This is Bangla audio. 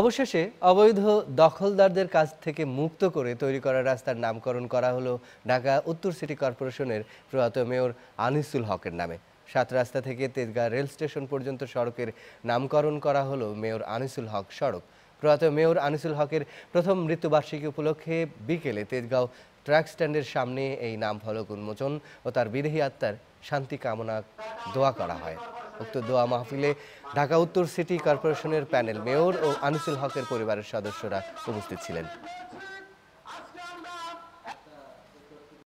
অবশেষে অবৈধ দখলদারদের কাছ থেকে মুক্ত করে তৈরি করা রাস্তার নামকরণ করা হলো ঢাকা উত্তর সিটি কর্পোরেশনের প্রয়াত মেয়র আনিসুল হকের নামে সাত রাস্তা থেকে তেজগাঁ রেল স্টেশন পর্যন্ত সড়কের নামকরণ করা হলো মেয়র আনিসুল হক সড়ক প্রয়াত মেয়র আনিসুল হকের প্রথম মৃত্যুবার্ষিকী উপলক্ষে বিকেলে তেজগাঁও ট্রাক স্ট্যান্ডের সামনে এই নাম ফলক উন্মোচন ও তার বিদেহী আত্মার শান্তি কামনা দোয়া করা হয় উক্ত দোয়া মাহফিলে ঢাকা উত্তর সিটি কর্পোরেশনের প্যানেল মেয়র ও আনিসুল হকের পরিবারের সদস্যরা উপস্থিত ছিলেন